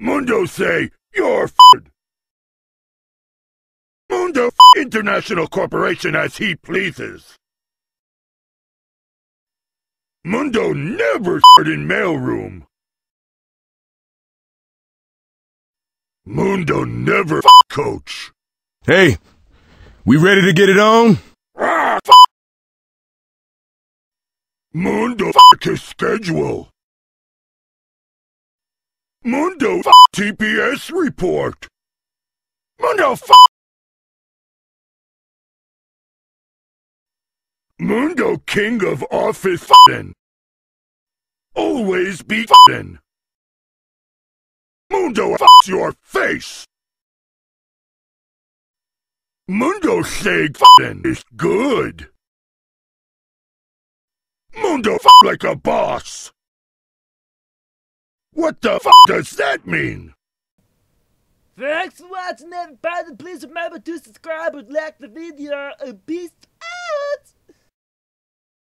Mundo say, you're f***ed. Mundo International Corporation as he pleases. Mundo never f***ed in mailroom. Mundo never coach. Hey, we ready to get it on? Ah, Mundo f*** his schedule. Mundo TPS report. Mundo Mundo king of office f***ing. Always be f***ing. Mundo f***s your face. Mundo saying f***ing is good. Mundo f*** like a boss. What the f does that mean? Thanks for watching everybody. Please remember to subscribe and like the video. A beast.